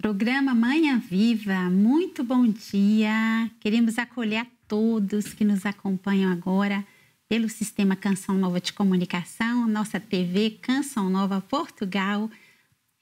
Programa Manhã Viva, muito bom dia. Queremos acolher a todos que nos acompanham agora pelo sistema Canção Nova de Comunicação, nossa TV Canção Nova Portugal.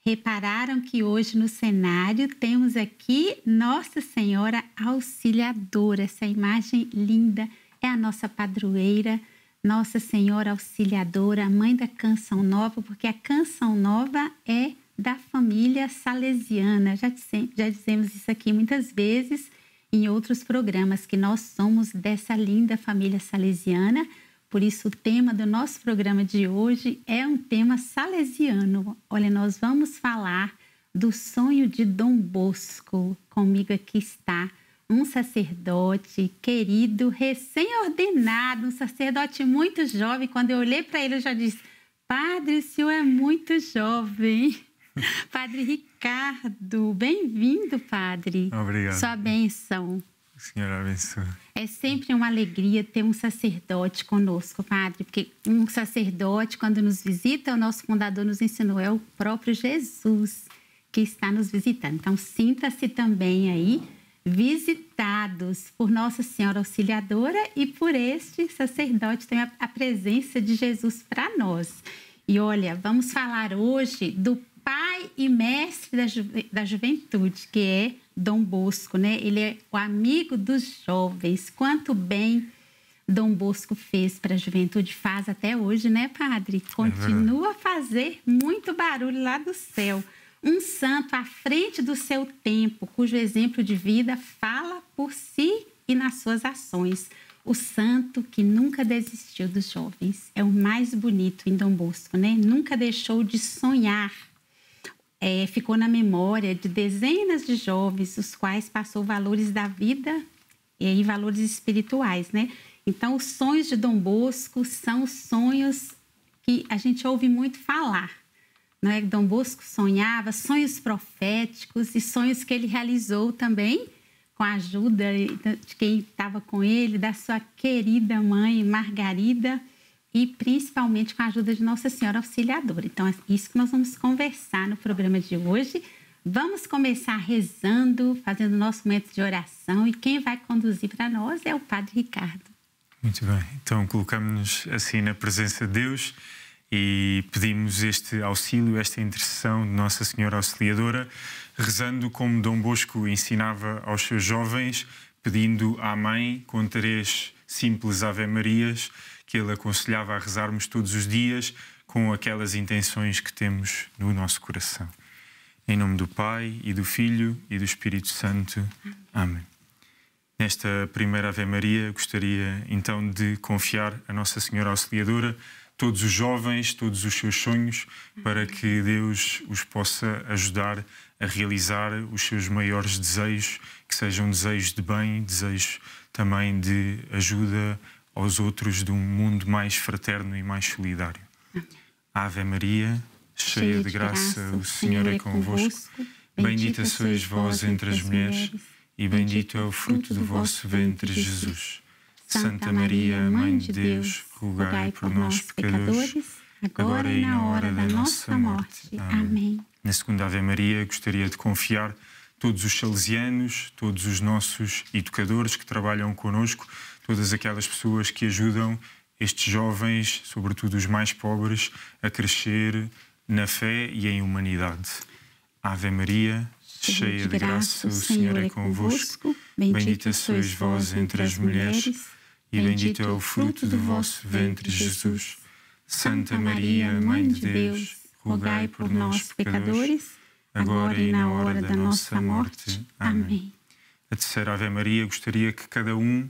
Repararam que hoje no cenário temos aqui Nossa Senhora Auxiliadora, essa imagem linda é a nossa padroeira, Nossa Senhora Auxiliadora, mãe da Canção Nova, porque a Canção Nova é da família salesiana. Já, disse, já dizemos isso aqui muitas vezes em outros programas, que nós somos dessa linda família salesiana. Por isso, o tema do nosso programa de hoje é um tema salesiano. Olha, nós vamos falar do sonho de Dom Bosco. Comigo aqui está um sacerdote querido, recém-ordenado, um sacerdote muito jovem. Quando eu olhei para ele, eu já disse: Padre, o senhor é muito jovem. padre Ricardo, bem-vindo, padre. Obrigado. Sua benção. Senhor abençoe. É sempre uma alegria ter um sacerdote conosco, padre, porque um sacerdote, quando nos visita, o nosso fundador nos ensinou, é o próprio Jesus que está nos visitando. Então, sinta-se também aí visitados por Nossa Senhora Auxiliadora e por este sacerdote, tem a presença de Jesus para nós. E olha, vamos falar hoje do pai e mestre da, da juventude, que é Dom Bosco, né? Ele é o amigo dos jovens. Quanto bem Dom Bosco fez para a juventude, faz até hoje, né, padre? É Continua a fazer muito barulho lá do céu. Um santo à frente do seu tempo, cujo exemplo de vida fala por si e nas suas ações. O santo que nunca desistiu dos jovens é o mais bonito em Dom Bosco, né? Nunca deixou de sonhar é, ficou na memória de dezenas de jovens, os quais passou valores da vida e valores espirituais, né? Então, os sonhos de Dom Bosco são os sonhos que a gente ouve muito falar. Não é? Dom Bosco sonhava sonhos proféticos e sonhos que ele realizou também com a ajuda de quem estava com ele, da sua querida mãe Margarida, e principalmente com a ajuda de Nossa Senhora Auxiliadora. Então, é isso que nós vamos conversar no programa de hoje. Vamos começar rezando, fazendo nosso momento de oração e quem vai conduzir para nós é o Padre Ricardo. Muito bem, então colocamos-nos assim na presença de Deus e pedimos este auxílio, esta intercessão de Nossa Senhora Auxiliadora, rezando como Dom Bosco ensinava aos seus jovens, pedindo à Mãe com três simples Ave-Marias que ele aconselhava a rezarmos todos os dias com aquelas intenções que temos no nosso coração. Em nome do Pai e do Filho e do Espírito Santo. Amém. Nesta primeira Ave Maria, gostaria então de confiar a Nossa Senhora Auxiliadora todos os jovens, todos os seus sonhos, para que Deus os possa ajudar a realizar os seus maiores desejos, que sejam desejos de bem, desejos também de ajuda aos outros de um mundo mais fraterno e mais solidário. Ave Maria, cheia, cheia de, graça, de graça, o Senhor é, é convosco. Bendita sois vós entre as mulheres, e bendito é o fruto do vosso ventre, Jesus. Santa Maria, Mãe de Deus, rogai por nós, pecadores, agora e na hora da nossa morte. Amém. Na segunda Ave Maria, gostaria de confiar todos os salesianos, todos os nossos educadores que trabalham conosco todas aquelas pessoas que ajudam estes jovens, sobretudo os mais pobres, a crescer na fé e em humanidade. Ave Maria, cheia de graça, o Senhor é, é convosco. Bendita sois vós entre as mulheres, e bendito é, é o fruto do vosso ventre, Jesus. Santa Maria, Mãe de Deus, rogai por nós, pecadores, agora e na hora da nossa morte. Amém. A terceira Ave Maria gostaria que cada um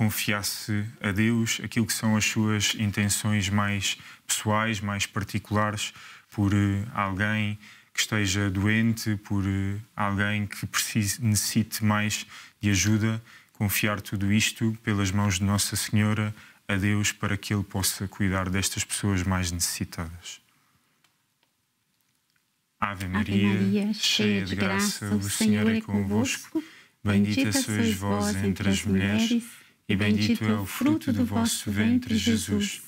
confiasse a Deus aquilo que são as suas intenções mais pessoais, mais particulares, por eh, alguém que esteja doente, por eh, alguém que precise, necessite mais de ajuda, confiar tudo isto pelas mãos de Nossa Senhora a Deus para que Ele possa cuidar destas pessoas mais necessitadas. Ave Maria, Ave Maria cheia de graça, o Senhor é, é convosco. Bendita sois vós entre as mulheres e bendito é o é fruto do vosso ventre, Jesus.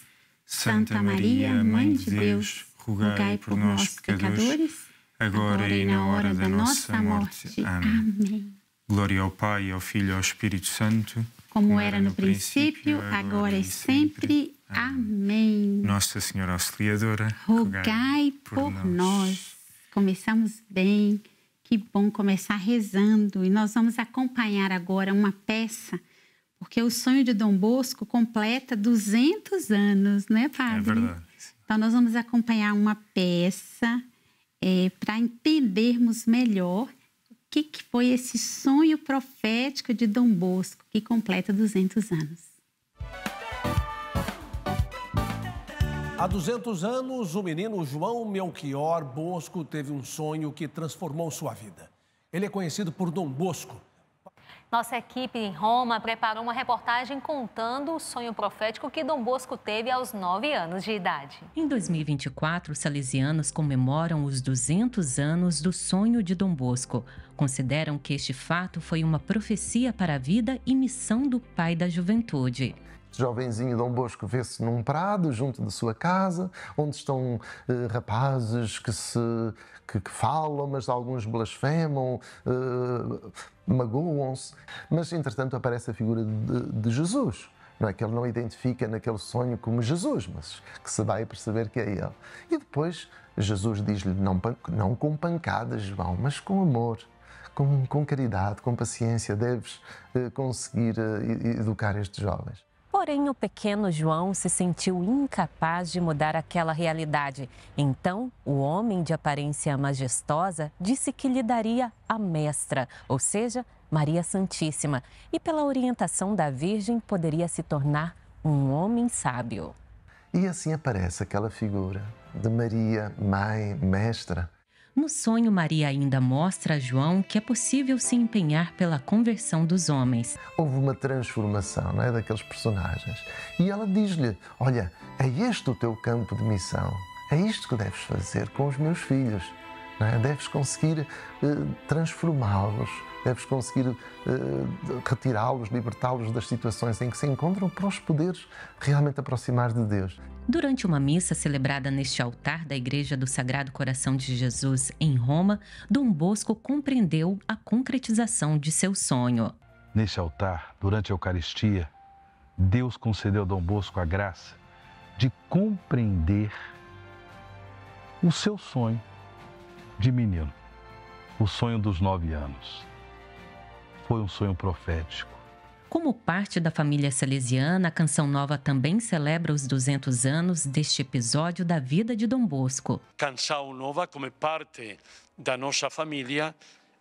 Santa Maria, Mãe de Deus, rogai por nós, pecadores, agora e na hora da nossa morte. Amém. Glória ao Pai, ao Filho e ao Espírito Santo, como era no princípio, agora e sempre. Amém. Nossa Senhora Auxiliadora, rogai por nós. Começamos bem. Que bom começar rezando. E nós vamos acompanhar agora uma peça porque o sonho de Dom Bosco completa 200 anos, né, padre? É verdade. Então, nós vamos acompanhar uma peça é, para entendermos melhor o que, que foi esse sonho profético de Dom Bosco, que completa 200 anos. Há 200 anos, o menino João Melchior Bosco teve um sonho que transformou sua vida. Ele é conhecido por Dom Bosco nossa equipe em Roma preparou uma reportagem contando o sonho profético que Dom Bosco teve aos 9 anos de idade. Em 2024, os salesianos comemoram os 200 anos do sonho de Dom Bosco. Consideram que este fato foi uma profecia para a vida e missão do pai da juventude. Jovenzinho Dom Bosco vê-se num prado junto da sua casa, onde estão eh, rapazes que se que, que, falam, mas alguns blasfemam, eh, magoam-se. Mas entretanto aparece a figura de, de, Jesus. Não é que ele não identifica naquele sonho como Jesus, mas que se vai perceber que é ele. E depois Jesus diz-lhe não, não com pancadas, João, mas com amor. Com, com caridade, com paciência, deves eh, conseguir eh, educar estes jovens. Porém, o pequeno João se sentiu incapaz de mudar aquela realidade. Então, o homem de aparência majestosa disse que lhe daria a mestra, ou seja, Maria Santíssima, e pela orientação da Virgem poderia se tornar um homem sábio. E assim aparece aquela figura de Maria, mãe, mestra, no sonho, Maria ainda mostra a João que é possível se empenhar pela conversão dos homens. Houve uma transformação não é, daqueles personagens. E ela diz-lhe: Olha, é este o teu campo de missão. É isto que deves fazer com os meus filhos. Não é? Deves conseguir uh, transformá-los, deves conseguir uh, retirá-los, libertá-los das situações em que se encontram para os poderes realmente aproximar de Deus. Durante uma missa celebrada neste altar da Igreja do Sagrado Coração de Jesus, em Roma, Dom Bosco compreendeu a concretização de seu sonho. Neste altar, durante a Eucaristia, Deus concedeu a Dom Bosco a graça de compreender o seu sonho de menino, o sonho dos nove anos. Foi um sonho profético como parte da família salesiana, a Canção Nova também celebra os 200 anos deste episódio da vida de Dom Bosco. Canção Nova, como parte da nossa família,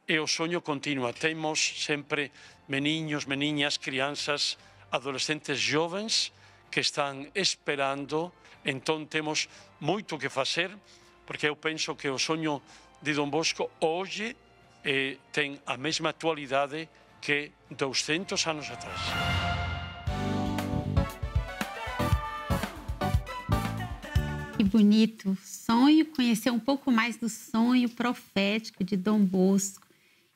é o sonho contínuo. Temos sempre meninos, meninas, crianças, adolescentes jovens que estão esperando. Então temos muito que fazer, porque eu penso que o sonho de Dom Bosco hoje eh, tem a mesma atualidade que 200 anos atrás. Que bonito! Sonho, conhecer um pouco mais do sonho profético de Dom Bosco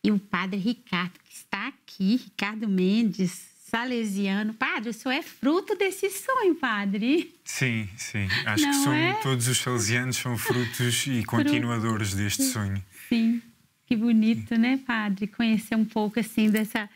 e o padre Ricardo, que está aqui, Ricardo Mendes, salesiano. Padre, o senhor é fruto desse sonho, padre. Sim, sim. Acho Não que são, é? todos os salesianos são frutos e continuadores deste sonho. Sim. Que bonito, né, padre? Conhecer um pouco assim dessa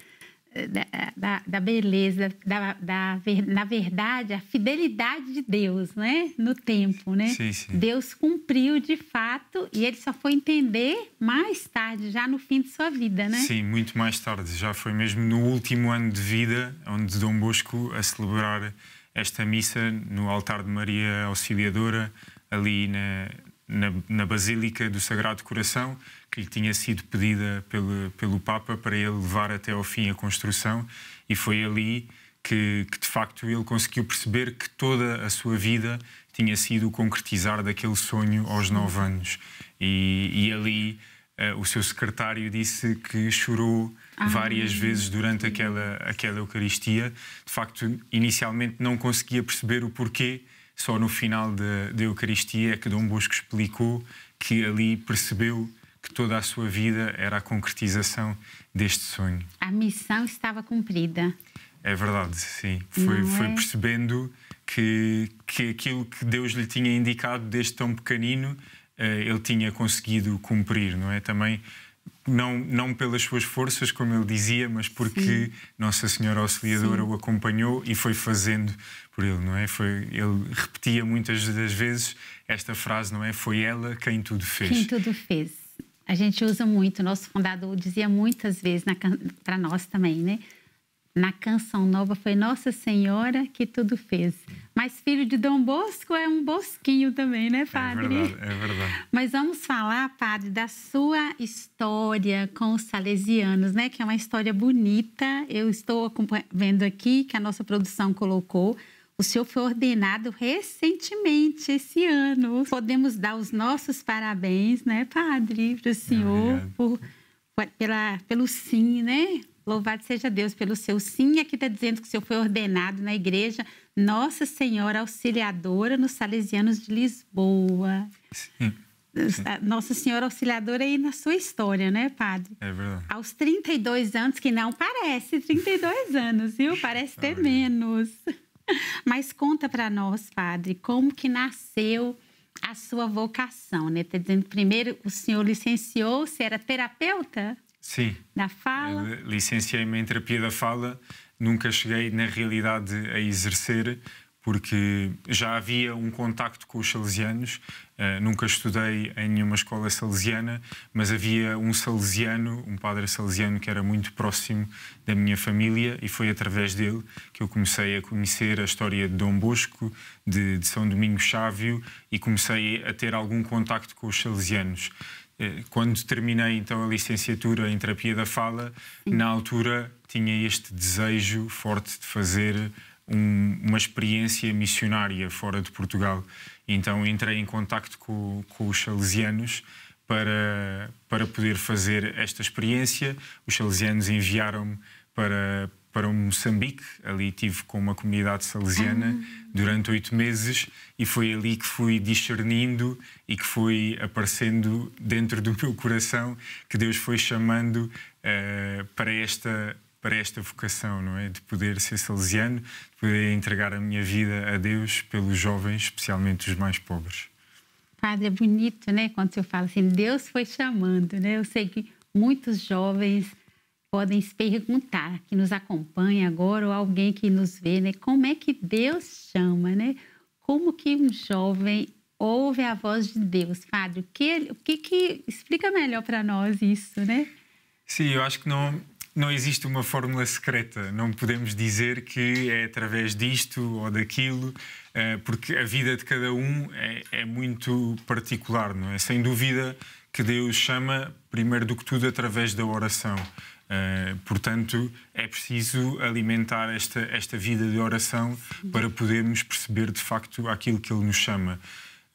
da, da, da beleza, da, da, na verdade, a fidelidade de Deus, né? No tempo, né? Sim, sim. Deus cumpriu de fato e ele só foi entender mais tarde, já no fim de sua vida, né? Sim, muito mais tarde. Já foi mesmo no último ano de vida, onde Dom Bosco a celebrar esta missa no altar de Maria Auxiliadora, ali na, na, na Basílica do Sagrado Coração que lhe tinha sido pedida pelo, pelo Papa para ele levar até ao fim a construção, e foi ali que, que de facto ele conseguiu perceber que toda a sua vida tinha sido o concretizar daquele sonho aos nove anos. E, e ali uh, o seu secretário disse que chorou ah, várias vezes durante aquela, aquela Eucaristia. De facto, inicialmente não conseguia perceber o porquê, só no final da Eucaristia é que Dom Bosco explicou que ali percebeu que toda a sua vida era a concretização deste sonho. A missão estava cumprida. É verdade, sim. Foi, é? foi percebendo que, que aquilo que Deus lhe tinha indicado desde tão pequenino eh, ele tinha conseguido cumprir, não é? Também não, não pelas suas forças, como ele dizia, mas porque Sim. Nossa Senhora Auxiliadora Sim. o acompanhou e foi fazendo por ele, não é? Foi, ele repetia muitas das vezes esta frase, não é? Foi ela quem tudo fez. Quem tudo fez. A gente usa muito, nosso fundador dizia muitas vezes para nós também, né? Na Canção Nova foi Nossa Senhora que tudo fez. Mas filho de Dom Bosco é um bosquinho também, né, é padre? É verdade, é verdade. Mas vamos falar, padre, da sua história com os salesianos, né? Que é uma história bonita. Eu estou vendo aqui que a nossa produção colocou o senhor foi ordenado recentemente, esse ano. Podemos dar os nossos parabéns, né, padre, para o senhor, por, pela, pelo sim, né? Louvado seja Deus pelo seu sim. Aqui está dizendo que o senhor foi ordenado na igreja Nossa Senhora Auxiliadora nos Salesianos de Lisboa. Sim. Nossa Senhora Auxiliadora aí na sua história, né, padre? É verdade. Aos 32 anos, que não parece 32 anos, viu? Parece ter menos. Mas conta para nós, padre, como que nasceu a sua vocação, né? Tá dizendo, primeiro o senhor licenciou-se, era terapeuta? Sim. Da fala? Licenciei-me em terapia da fala, nunca cheguei na realidade a exercer, porque já havia um contacto com os salesianos, eh, nunca estudei em nenhuma escola salesiana, mas havia um salesiano, um padre salesiano que era muito próximo da minha família e foi através dele que eu comecei a conhecer a história de Dom Bosco, de, de São Domingos Chávio e comecei a ter algum contacto com os salesianos eh, quando terminei então a licenciatura em terapia da fala, na altura tinha este desejo forte de fazer um, uma experiência missionária fora de Portugal então entrei em contacto com, com os salesianos para, para poder fazer esta experiência. Os salesianos enviaram-me para, para um Moçambique. Ali tive com uma comunidade salesiana uhum. durante oito meses e foi ali que fui discernindo e que foi aparecendo dentro do meu coração que Deus foi chamando uh, para esta para esta vocação, não é? De poder ser salesiano, de poder entregar a minha vida a Deus pelos jovens, especialmente os mais pobres. Padre, é bonito, né? Quando você fala assim, Deus foi chamando, né? Eu sei que muitos jovens podem se perguntar, que nos acompanha agora ou alguém que nos vê, né? Como é que Deus chama, né? Como que um jovem ouve a voz de Deus, Padre? O que, o que, que explica melhor para nós isso, né? Sim, eu acho que não não existe uma fórmula secreta. Não podemos dizer que é através disto ou daquilo, eh, porque a vida de cada um é, é muito particular, não é? Sem dúvida que Deus chama, primeiro do que tudo, através da oração. Uh, portanto, é preciso alimentar esta, esta vida de oração para podermos perceber de facto aquilo que Ele nos chama.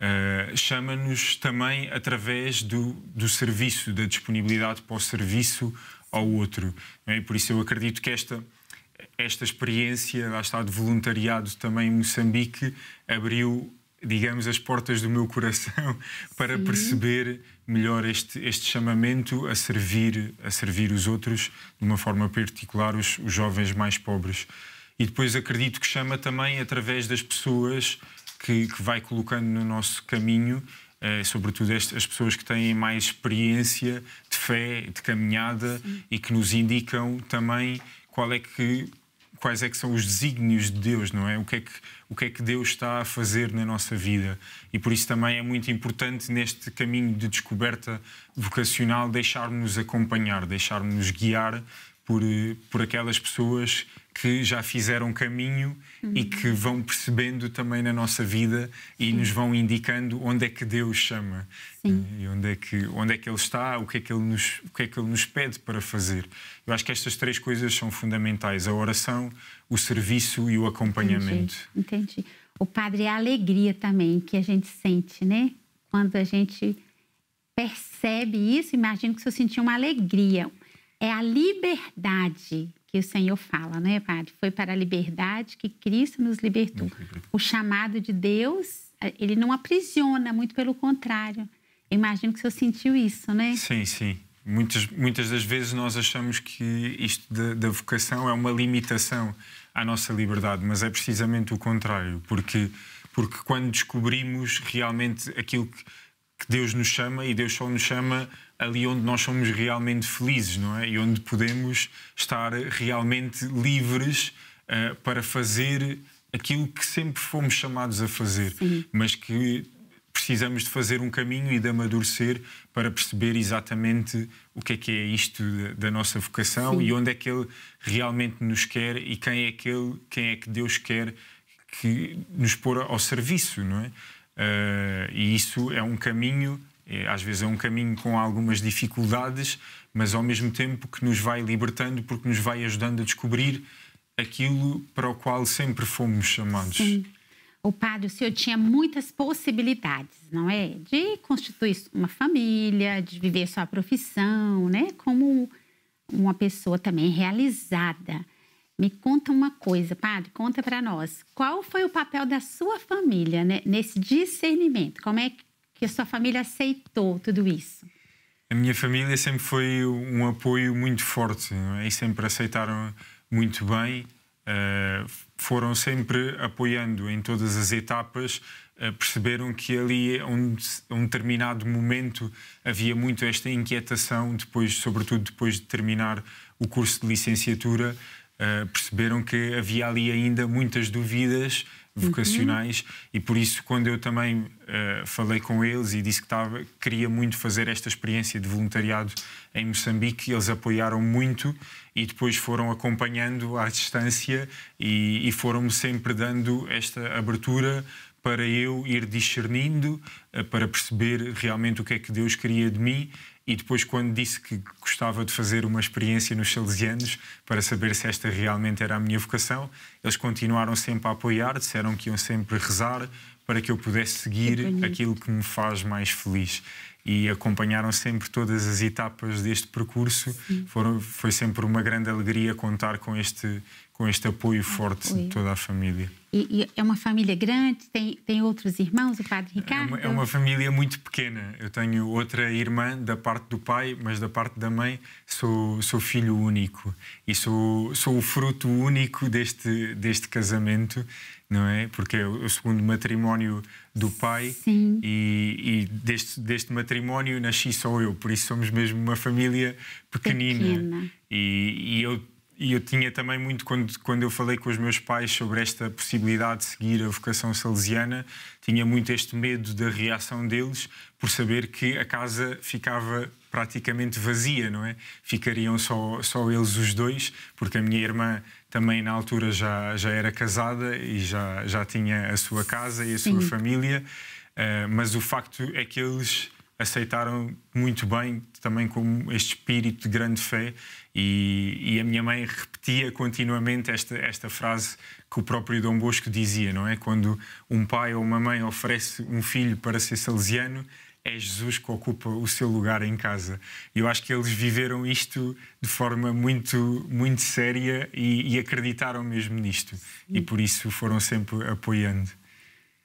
Uh, Chama-nos também através do, do serviço, da disponibilidade para o serviço ao outro. É? E por isso eu acredito que esta, esta experiência, lá está, de voluntariado também em Moçambique, abriu, digamos, as portas do meu coração para Sim. perceber melhor este, este chamamento a servir, a servir os outros, de uma forma particular, os, os jovens mais pobres. E depois acredito que chama também através das pessoas que, que vai colocando no nosso caminho uh, sobretudo este, as pessoas que têm mais experiência de fé, de caminhada Sim. e que nos indicam também qual é que quais é que são os desígnios de Deus, não é? O que é que o que é que Deus está a fazer na nossa vida. E por isso também é muito importante neste caminho de descoberta vocacional deixarmos-nos acompanhar, deixarmos-nos guiar por, eh, por aquelas pessoas que já fizeram caminho uhum. e que vão percebendo também na nossa vida e Sim. nos vão indicando onde é que Deus chama Sim. Eh, e onde é que onde é que ele está, o que é que ele nos o que é que ele nos pede para fazer. Eu acho que estas três coisas são fundamentais: a oração, o serviço e o acompanhamento. Entendi. Entendi. O padre é a alegria também que a gente sente, né? Quando a gente percebe isso, imagino que se senhor sentiu uma alegria. É a liberdade que o Senhor fala, né, Padre? Foi para a liberdade que Cristo nos libertou. O chamado de Deus, eh, ele não aprisiona, muito pelo contrário. Eu imagino que o senhor sentiu isso, né? Sim, sim. Muitas, muitas das vezes nós achamos que isto da, da vocação é uma limitação à nossa liberdade, mas é precisamente o contrário, porque, porque quando descobrimos realmente aquilo que que Deus nos chama e Deus só nos chama ali onde nós somos realmente felizes, não é? E onde podemos estar realmente livres uh, para fazer aquilo que sempre fomos chamados a fazer, Sim. mas que precisamos de fazer um caminho e de amadurecer para perceber exatamente o que é que é isto da, nossa vocação Sim. e onde é que Ele realmente nos quer e quem é que, ele, quem é que Deus quer que nos pôr ao serviço, não é? Eh, e isso é um caminho, eh, às vezes é um caminho com algumas dificuldades, mas ao mesmo tempo que nos vai libertando porque nos vai ajudando a descobrir aquilo para o qual sempre fomos chamados. Sim. O padre, o senhor tinha muitas possibilidades, não é? De constituir uma família, de viver sua profissão, né? Como uma pessoa também realizada. Me conta uma coisa, padre, conta para nós. Qual foi o papel da sua família né, nesse discernimento? Como é que a sua família aceitou tudo isso? A minha família sempre foi um apoio muito forte é? e sempre aceitaram muito bem. Uh, foram sempre apoiando em todas as etapas, uh, perceberam que ali, a um determinado momento, havia muito esta inquietação, depois, sobretudo depois de terminar o curso de licenciatura, eh, perceberam que havia ali ainda muitas dúvidas vocacionais uhum. e por isso quando eu também uh, falei com eles e disse que estava queria muito fazer esta experiência de voluntariado em Moçambique, eles apoiaram muito e depois foram acompanhando à distância e, e foram-me sempre dando esta abertura para eu ir discernindo, uh, para perceber realmente o que é que Deus queria de mim e depois, quando disse que gostava de fazer uma experiência nos salesianos para saber se esta realmente era a minha vocação, eles continuaram sempre a apoiar, disseram que iam sempre rezar para que eu pudesse seguir aquilo que me faz mais feliz. E acompanharam sempre todas as etapas deste percurso. Foram, foi sempre uma grande alegria contar com este com este apoio forte de toda a família. E, e, é uma família grande, tem, tem outros irmãos, o padre Ricardo? É uma, é uma, família muito pequena. Eu tenho outra irmã da parte do pai, mas da parte da mãe sou, sou filho único e sou, sou o fruto único deste, deste casamento, não é? Porque é o segundo matrimónio do pai Sim. e, e deste, deste matrimónio nasci só eu, por isso somos mesmo uma família pequenina. pequena. E, e eu e eu tinha também muito, quando, quando eu falei com os meus pais sobre esta possibilidade de seguir a vocação salesiana, tinha muito este medo da reação deles por saber que a casa ficava praticamente vazia, não é? Ficariam só, só eles os dois, porque a minha irmã também na altura já, já era casada e já, já tinha a sua casa e a sua Sim. família, uh, mas o facto é que eles aceitaram muito bem também como este espírito de grande fé e, e, a minha mãe repetia continuamente esta, esta frase que o próprio Dom Bosco dizia, não é? Quando um pai ou uma mãe oferece um filho para ser salesiano, é Jesus que ocupa o seu lugar em casa. E eu acho que eles viveram isto de forma muito, muito séria e, e acreditaram mesmo nisto. E por isso foram sempre apoiando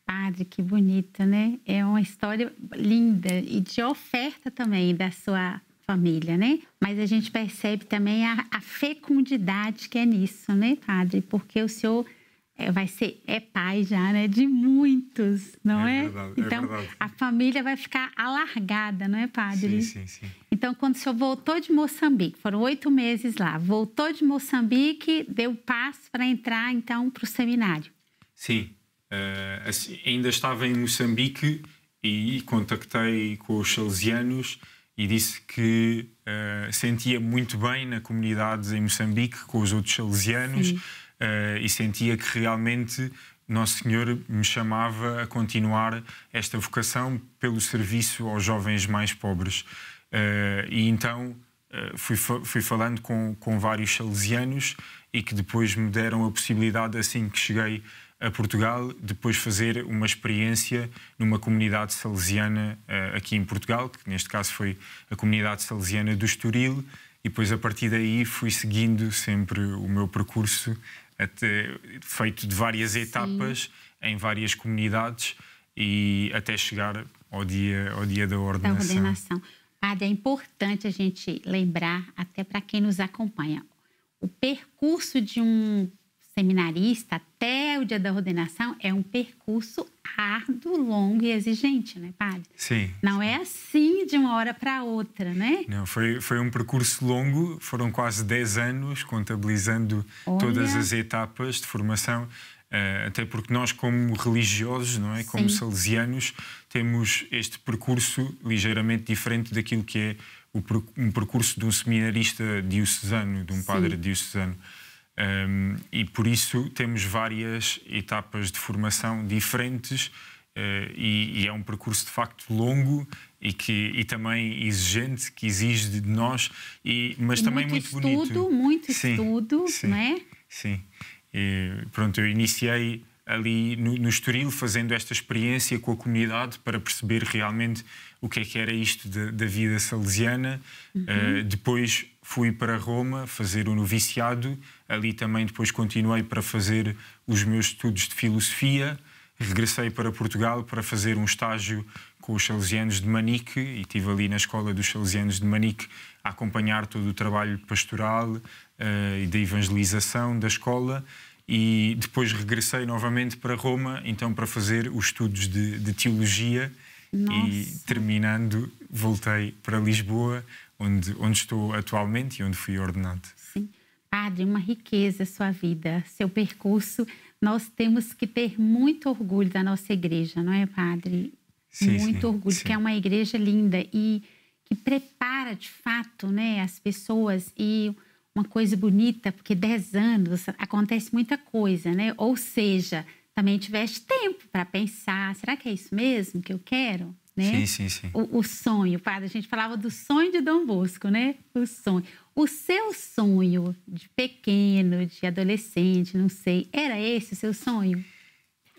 padre, que bonita, né? É uma história linda e de oferta também da sua família, né? Mas a gente percebe também a, a fecundidade que é nisso, né, padre? Porque o senhor é, vai ser é pai já, né? De muitos, não é? é? Verdade, é então é verdade. a família vai ficar alargada, não é, padre? Sim, sim, sim. Então quando o senhor voltou de Moçambique, foram oito meses lá, voltou de Moçambique, deu passo para entrar então para o seminário. Sim. Eh, assim, ainda estava em Moçambique e contactei com os salesianos e disse que uh, sentia muito bem na comunidade em Moçambique com os outros salesianos uh, e sentia que realmente Nosso Senhor me chamava a continuar esta vocação pelo serviço aos jovens mais pobres. e então fui, fui falando com, com vários salesianos e que depois me deram a possibilidade, assim que cheguei a Portugal, depois fazer uma experiência numa comunidade salesiana eh, aqui em Portugal, que neste caso foi a comunidade salesiana do Estoril, e depois a partir daí fui seguindo sempre o meu percurso, até, feito de várias Sim. etapas em várias comunidades e até chegar ao dia, ao dia da ordenação. Da ordenação. Padre, é importante a gente lembrar, até para quem nos acompanha, o percurso de um seminarista até o dia da ordenação é um percurso árduo, longo e exigente, né, padre? Sim. Não sim. é assim de uma hora para outra, né? Não, foi, foi um percurso longo, foram quase 10 anos contabilizando Olha. todas as etapas de formação. Eh, até porque nós, como religiosos, não é? como sim. salesianos, temos este percurso ligeiramente diferente daquilo que é um percurso de um seminarista diocesano, de um padre Sim. diocesano. Um, e por isso temos várias etapas de formação diferentes uh, e, e, é um percurso de facto longo e, que, e também exigente, que exige de nós, e, mas e também muito, estudo, muito bonito. Muito sim, estudo, sim, não é? Sim. E, pronto, eu iniciei ali no, no Estoril fazendo esta experiência com a comunidade para perceber realmente o que é que era isto da vida salesiana. Uhum. Uh, depois fui para Roma fazer o noviciado, ali também depois continuei para fazer os meus estudos de filosofia. Regressei para Portugal para fazer um estágio com os salesianos de Manique e estive ali na escola dos salesianos de Manique a acompanhar todo o trabalho pastoral uh, e da evangelização da escola e depois regressei novamente para Roma então para fazer os estudos de, de teologia nossa. e terminando voltei para Lisboa, onde, onde estou atualmente e onde fui ordenado. Sim. Padre, uma riqueza sua vida, seu percurso. Nós temos que ter muito orgulho da nossa igreja, não é, Padre? Sim, muito sim, orgulho, sim. que é uma igreja linda e que prepara de fato né, as pessoas e uma coisa bonita, porque 10 anos acontece muita coisa, né? Ou seja, também tivesse tempo para pensar, será que é isso mesmo que eu quero? Né? Sim, sim, sim. O, o, sonho, padre, a gente falava do sonho de Dom Bosco, né? O sonho. O seu sonho de pequeno, de adolescente, não sei, era esse o seu sonho?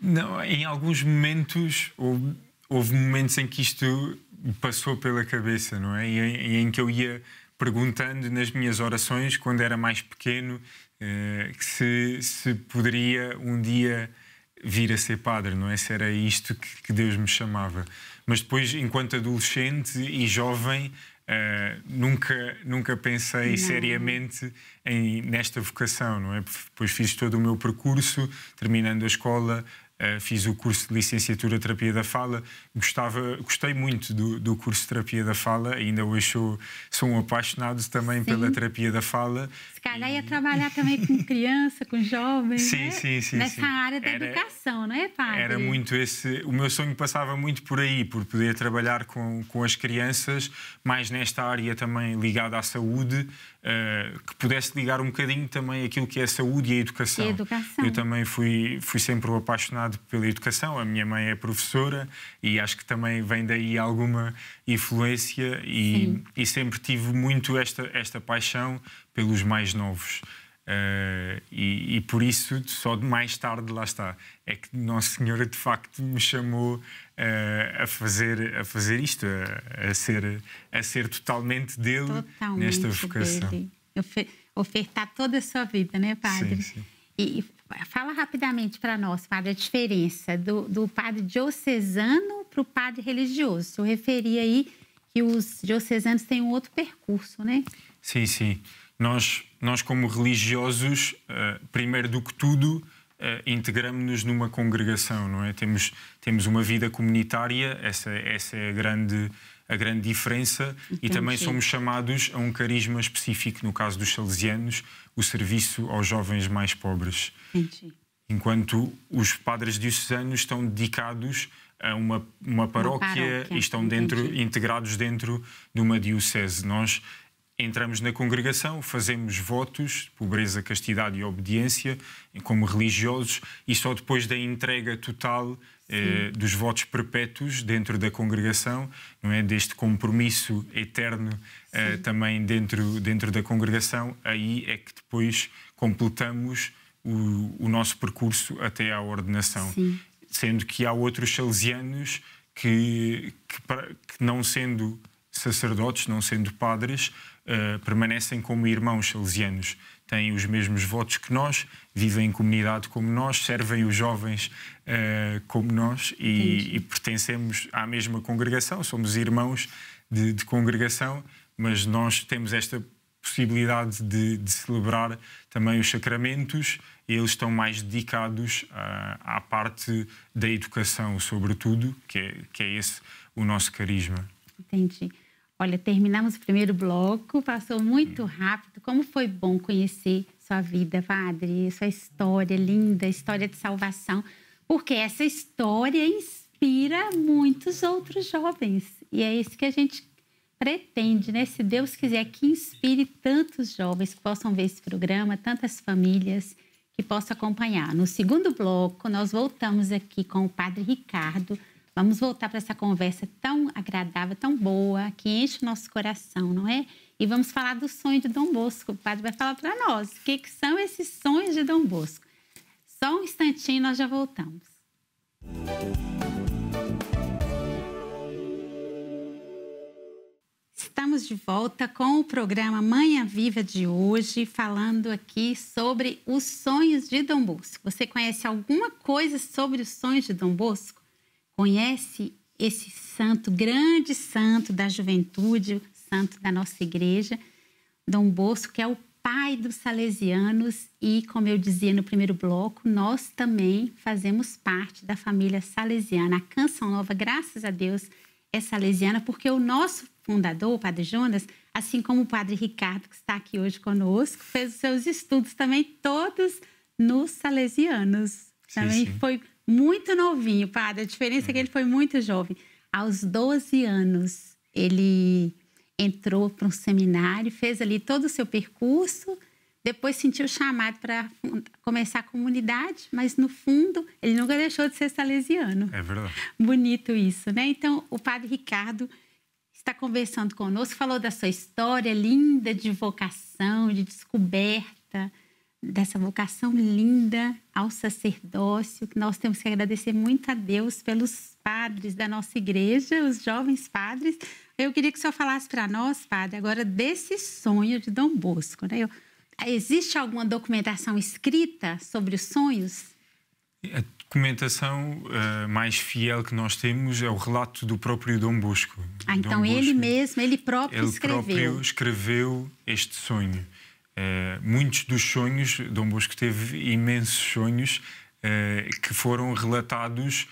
Não, em alguns momentos, houve, houve momentos em que isto passou pela cabeça, não é? E em, em que eu ia perguntando nas minhas orações, quando era mais pequeno, eh, se, se poderia um dia vir a ser padre, não é? Se era isto que, que Deus me chamava. Mas depois, enquanto adolescente e jovem, uh, nunca, nunca pensei não. seriamente em, nesta vocação, não é? Depois fiz todo o meu percurso, terminando a escola, eh, fiz o curso de licenciatura em terapia da fala, gostava, gostei muito do, do curso de terapia da fala, ainda hoje sou, sou um apaixonado também sim. pela terapia da fala. Se calhar e... ia trabalhar também com criança, com jovens, sim, né? sim, sim, nessa sim. área da era, educação, não é, padre? Era muito esse, o meu sonho passava muito por aí, por poder trabalhar com, com as crianças, mais nesta área também ligada à saúde, Uh, que pudesse ligar um bocadinho também aquilo que é a saúde e a educação. E a educação. Eu também fui, fui sempre o apaixonado apaixonado pela educação, a minha mãe é professora e acho que também vem daí alguma influência e, e sempre tive muito esta, esta paixão pelos mais novos. Uh, e, e, por isso, só de mais tarde, lá está, é que Nossa Senhora de facto me chamou uh, a, fazer, a fazer isto, a, a ser, a ser totalmente dele totalmente nesta vocação. Dele. ofertar toda a sua vida, né, Padre? Sim, sim. E, Fala rapidamente para nós, padre, a diferença do, do padre diocesano para o padre religioso. Eu referi aí que os diocesanos têm um outro percurso, né? Sim, sim. Nós, nós como religiosos, eh, primeiro do que tudo, uh, integramos-nos numa congregação, não é? Temos, temos uma vida comunitária, essa, essa é a grande a grande diferença e, e também somos chamados a um carisma específico, no caso dos salesianos, o serviço aos jovens mais pobres. Entendi. Enquanto os padres diocesanos estão dedicados a uma, uma paróquia, uma paróquia. e estão dentro, integrados dentro de uma diocese. Nós entramos na congregação, fazemos votos, pobreza, castidade e obediência, como religiosos, e só depois da entrega total eh, dos votos perpétuos dentro da congregação, não é deste compromisso eterno eh, também dentro dentro da congregação. Aí é que depois completamos o, o nosso percurso até à ordenação, Sim. sendo que há outros salesianos que, que, que não sendo sacerdotes, não sendo padres, eh, permanecem como irmãos salesianos, têm os mesmos votos que nós, vivem em comunidade como nós, servem os jovens uh, como nós e, e, pertencemos à mesma congregação, somos irmãos de, de congregação, mas nós temos esta possibilidade de, de, celebrar também os sacramentos eles estão mais dedicados à, eh, à parte da educação, sobretudo, que é, que é esse o nosso carisma. Entendi. Olha, terminamos o primeiro bloco, passou muito hum. rápido. Como foi bom conhecer sua vida, padre, sua história linda, história de salvação, porque essa história inspira muitos outros jovens. E é isso que a gente pretende, né? Se Deus quiser que inspire tantos jovens que possam ver esse programa, tantas famílias que possam acompanhar. No segundo bloco, nós voltamos aqui com o padre Ricardo Vamos voltar para essa conversa tão agradável, tão boa, que enche o nosso coração, não é? E vamos falar do sonho de Dom Bosco. O padre vai falar para nós o que, que são esses sonhos de Dom Bosco. Só um instantinho nós já voltamos. Estamos de volta com o programa Manhã Viva de hoje, falando aqui sobre os sonhos de Dom Bosco. Você conhece alguma coisa sobre os sonhos de Dom Bosco? Conhece esse santo, grande santo da juventude, santo da nossa igreja, Dom Bosco, que é o pai dos salesianos e, como eu dizia no primeiro bloco, nós também fazemos parte da família salesiana. A Canção Nova, graças a Deus, é salesiana porque o nosso fundador, o Padre Jonas, assim como o Padre Ricardo, que está aqui hoje conosco, fez os seus estudos também todos nos salesianos. Também sim, sim. foi muito novinho, padre. A diferença uhum. é que uhum. ele foi muito jovem. Aos 12 anos, ele entrou para um seminário, fez ali todo o seu percurso, depois sentiu chamado para começar a comunidade, mas no fundo ele nunca deixou de ser salesiano. É verdade. Bonito isso, né? Então, o padre Ricardo está conversando conosco, falou da sua história linda de vocação, de descoberta, dessa vocação linda ao sacerdócio, que nós temos que agradecer muito a Deus pelos padres da nossa igreja, os jovens padres. Eu queria que o senhor falasse para nós, padre, agora desse sonho de Dom Bosco. Né? Eu, existe alguma documentação escrita sobre os sonhos? A documentação uh, mais fiel que nós temos é o relato do próprio Dom Bosco. Ah, Dom então Bosco, ele mesmo, ele próprio ele escreveu. Ele próprio escreveu este sonho. Eh, muitos dos sonhos, Dom Bosco teve imensos sonhos eh, que foram relatados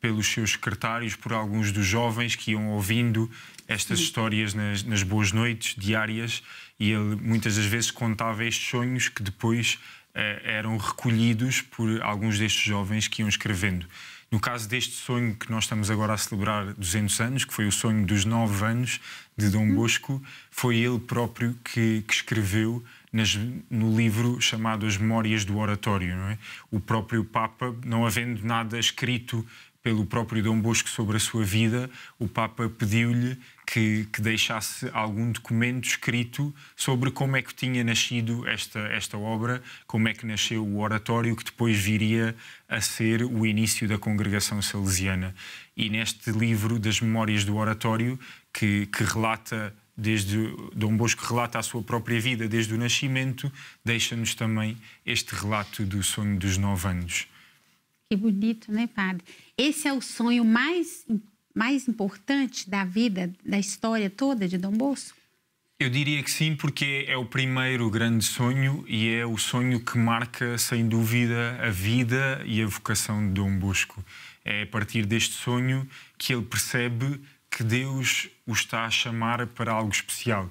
pelos seus secretários, por alguns dos jovens que iam ouvindo estas uhum. histórias nas, nas boas noites diárias e ele muitas das vezes contava estes sonhos que depois eh, eram recolhidos por alguns destes jovens que iam escrevendo. No caso deste sonho que nós estamos agora a celebrar 200 anos, que foi o sonho dos 9 anos, de Dom Bosco, foi ele próprio que, que escreveu nas, no livro chamado As Memórias do Oratório. É? O próprio Papa, não havendo nada escrito pelo próprio Dom Bosco sobre a sua vida, o Papa pediu-lhe que, que, deixasse algum documento escrito sobre como é que tinha nascido esta, esta obra, como é que nasceu o oratório que depois viria a ser o início da congregação salesiana. E neste livro das Memórias do Oratório que, que relata desde Dom Bosco relata a sua própria vida desde o nascimento, deixa-nos também este relato do sonho dos nove anos. Que bonito, né, padre? Esse é o sonho mais, mais importante da vida, da história toda de Dom Bosco? Eu diria que sim, porque é o primeiro grande sonho e é o sonho que marca, sem dúvida, a vida e a vocação de Dom Bosco. É a partir deste sonho que ele percebe que Deus o está a chamar para algo especial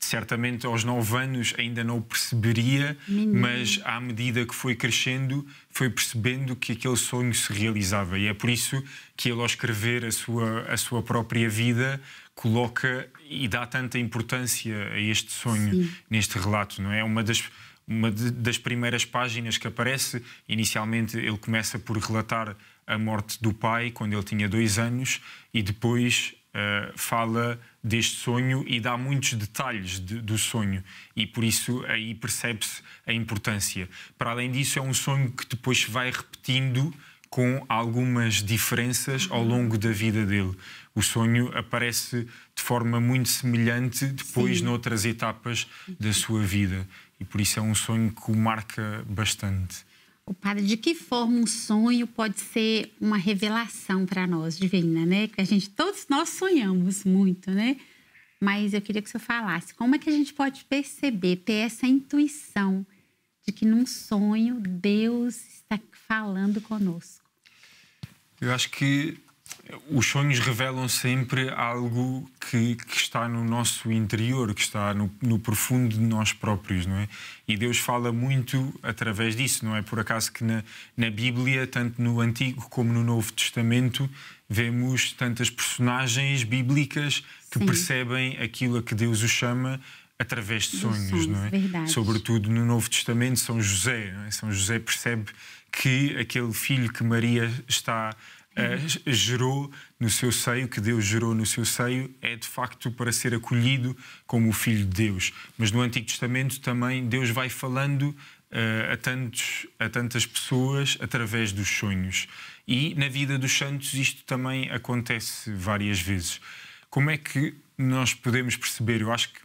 certamente aos 9 anos ainda não perceberia, Menino. mas à medida que foi crescendo, foi percebendo que aquele sonho se realizava. E é por isso que ele, ao escrever a sua, a sua própria vida, coloca e dá tanta importância a este sonho Sim. neste relato, não é? Uma das. Uma das primeiras páginas que aparece, inicialmente ele começa por relatar a morte do pai quando ele tinha dois anos e depois eh, fala deste sonho e dá muitos detalhes de, do sonho e por isso aí percebe-se a importância. Para além disso, é um sonho que depois se vai repetindo com algumas diferenças ao longo da vida dele. O sonho aparece de forma muito semelhante depois Sim. noutras etapas da sua vida e por isso é um sonho que o marca bastante. O padre, de que forma um sonho pode ser uma revelação para nós, divina, né? Que a gente, todos nós sonhamos muito, né? Mas eu queria que você falasse como é que a gente pode perceber, ter essa intuição de que num sonho Deus está falando conosco. Eu acho que os sonhos revelam sempre algo que, que, está no nosso interior, que está no, no, profundo de nós próprios, não é? E Deus fala muito através disso, não é? Por acaso que na, na Bíblia, tanto no Antigo como no Novo Testamento, vemos tantas personagens bíblicas que Sim. percebem aquilo a que Deus os chama através de sonhos, sonhos não é? Verdade. Sobretudo no Novo Testamento, São José, não é? São José percebe que aquele filho que Maria está uh, gerou no seu seio, que Deus gerou no seu seio, é de facto para ser acolhido como o Filho de Deus. Mas no Antigo Testamento também Deus vai falando uh, a, tantos, a tantas pessoas através dos sonhos. E na vida dos santos isto também acontece várias vezes. Como é que nós podemos perceber? Eu acho que